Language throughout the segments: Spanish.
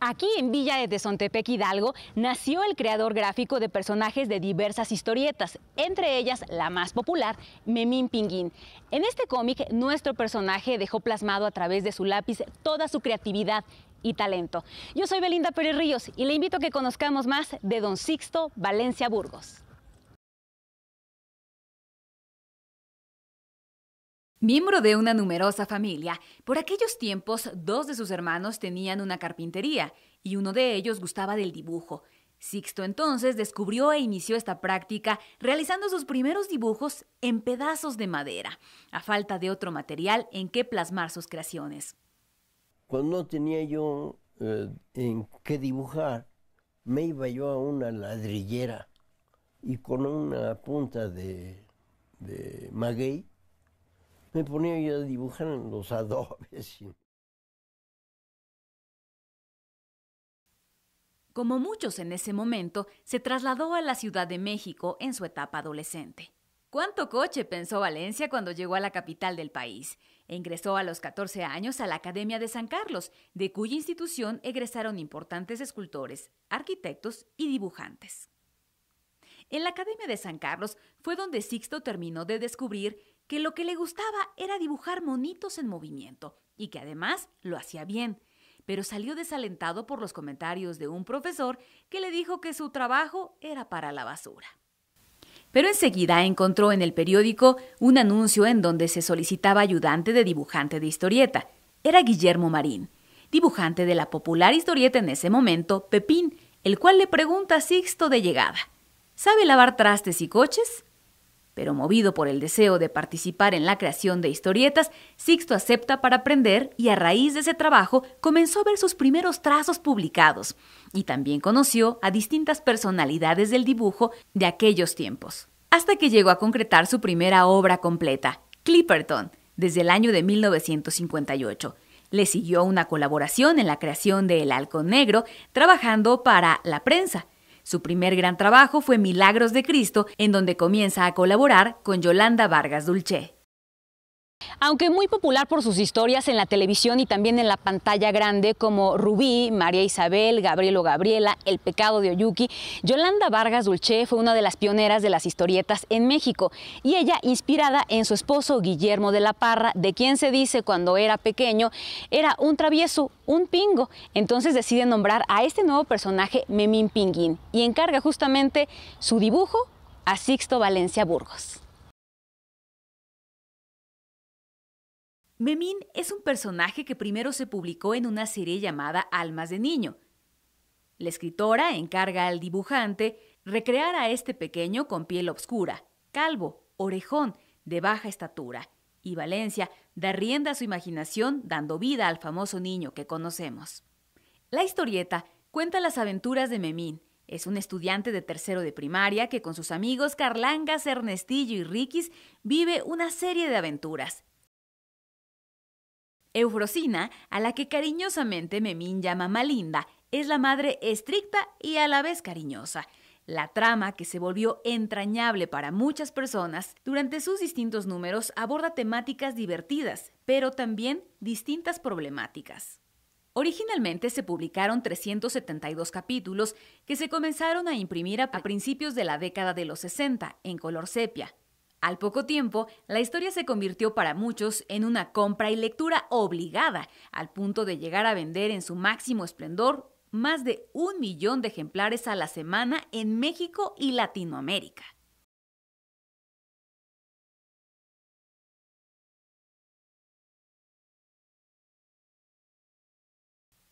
Aquí en Villa de Tezontepec Hidalgo nació el creador gráfico de personajes de diversas historietas, entre ellas la más popular, Memín Pinguín. En este cómic, nuestro personaje dejó plasmado a través de su lápiz toda su creatividad y talento. Yo soy Belinda Pérez Ríos y le invito a que conozcamos más de Don Sixto Valencia Burgos. Miembro de una numerosa familia, por aquellos tiempos dos de sus hermanos tenían una carpintería y uno de ellos gustaba del dibujo. Sixto entonces descubrió e inició esta práctica realizando sus primeros dibujos en pedazos de madera, a falta de otro material en que plasmar sus creaciones. Cuando no tenía yo eh, en qué dibujar, me iba yo a una ladrillera y con una punta de maguey me ponía yo a dibujar en los adobes. Como muchos en ese momento, se trasladó a la Ciudad de México en su etapa adolescente. ¿Cuánto coche pensó Valencia cuando llegó a la capital del país? E ingresó a los 14 años a la Academia de San Carlos, de cuya institución egresaron importantes escultores, arquitectos y dibujantes. En la Academia de San Carlos fue donde Sixto terminó de descubrir que lo que le gustaba era dibujar monitos en movimiento y que además lo hacía bien, pero salió desalentado por los comentarios de un profesor que le dijo que su trabajo era para la basura. Pero enseguida encontró en el periódico un anuncio en donde se solicitaba ayudante de dibujante de historieta. Era Guillermo Marín, dibujante de la popular historieta en ese momento, Pepín, el cual le pregunta a Sixto de llegada. Sabe lavar trastes y coches, pero movido por el deseo de participar en la creación de historietas, Sixto acepta para aprender y a raíz de ese trabajo comenzó a ver sus primeros trazos publicados y también conoció a distintas personalidades del dibujo de aquellos tiempos, hasta que llegó a concretar su primera obra completa, Clipperton, desde el año de 1958. Le siguió una colaboración en la creación de El Halcón Negro, trabajando para la prensa, su primer gran trabajo fue Milagros de Cristo, en donde comienza a colaborar con Yolanda Vargas Dulce. Aunque muy popular por sus historias en la televisión y también en la pantalla grande como Rubí, María Isabel, Gabriel o Gabriela, El pecado de Oyuki, Yolanda Vargas Dulce fue una de las pioneras de las historietas en México y ella, inspirada en su esposo Guillermo de la Parra, de quien se dice cuando era pequeño, era un travieso, un pingo. Entonces decide nombrar a este nuevo personaje Memín Pinguín y encarga justamente su dibujo a Sixto Valencia Burgos. Memín es un personaje que primero se publicó en una serie llamada Almas de Niño. La escritora encarga al dibujante recrear a este pequeño con piel oscura, calvo, orejón, de baja estatura, y Valencia da rienda a su imaginación dando vida al famoso niño que conocemos. La historieta cuenta las aventuras de Memín. Es un estudiante de tercero de primaria que con sus amigos Carlangas, Ernestillo y Riquis vive una serie de aventuras. Eufrosina, a la que cariñosamente Memín llama Malinda, es la madre estricta y a la vez cariñosa. La trama, que se volvió entrañable para muchas personas, durante sus distintos números aborda temáticas divertidas, pero también distintas problemáticas. Originalmente se publicaron 372 capítulos que se comenzaron a imprimir a principios de la década de los 60 en color sepia, al poco tiempo, la historia se convirtió para muchos en una compra y lectura obligada, al punto de llegar a vender en su máximo esplendor más de un millón de ejemplares a la semana en México y Latinoamérica.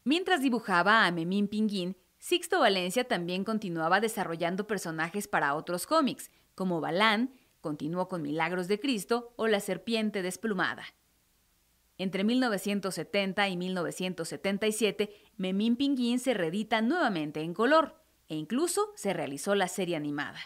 Mientras dibujaba a Memín Pinguín, Sixto Valencia también continuaba desarrollando personajes para otros cómics, como Balán, continuó con Milagros de Cristo o La Serpiente Desplumada. Entre 1970 y 1977, Memín Pinguín se reedita nuevamente en color e incluso se realizó la serie animada.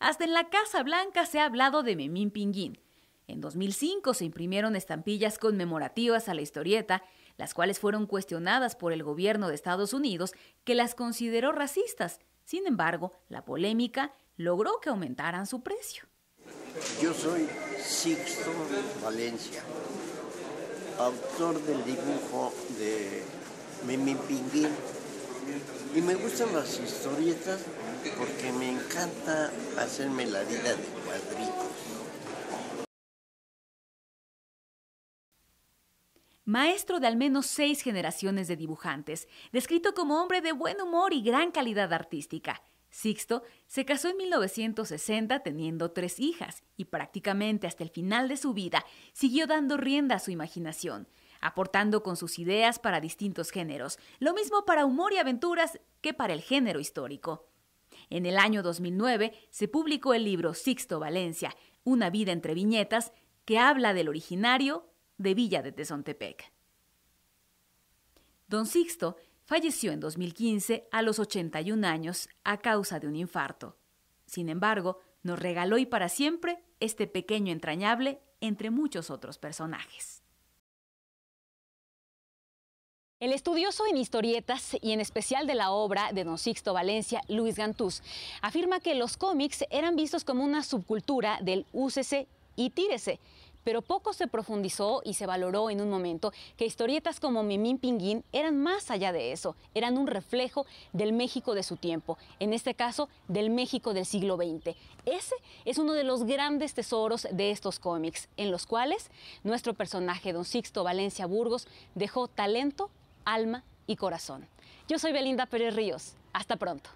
Hasta en la Casa Blanca se ha hablado de Memín Pinguín. En 2005 se imprimieron estampillas conmemorativas a la historieta, las cuales fueron cuestionadas por el gobierno de Estados Unidos, que las consideró racistas. Sin embargo, la polémica logró que aumentaran su precio. Yo soy Sixto Valencia, autor del dibujo de Memín Pinguín, y me gustan las historietas porque me encanta hacerme la vida de cuadritos. Maestro de al menos seis generaciones de dibujantes, descrito como hombre de buen humor y gran calidad artística. Sixto se casó en 1960 teniendo tres hijas y prácticamente hasta el final de su vida siguió dando rienda a su imaginación, aportando con sus ideas para distintos géneros, lo mismo para humor y aventuras que para el género histórico. En el año 2009 se publicó el libro Sixto Valencia, Una vida entre viñetas, que habla del originario de Villa de Tezontepec. Don Sixto falleció en 2015 a los 81 años a causa de un infarto. Sin embargo, nos regaló y para siempre este pequeño entrañable entre muchos otros personajes. El estudioso en historietas y en especial de la obra de Don Sixto Valencia, Luis Gantús, afirma que los cómics eran vistos como una subcultura del úsese y tírese, pero poco se profundizó y se valoró en un momento que historietas como Mimín Pinguín eran más allá de eso, eran un reflejo del México de su tiempo, en este caso del México del siglo XX. Ese es uno de los grandes tesoros de estos cómics, en los cuales nuestro personaje, don Sixto Valencia Burgos, dejó talento alma y corazón. Yo soy Belinda Pérez Ríos. Hasta pronto.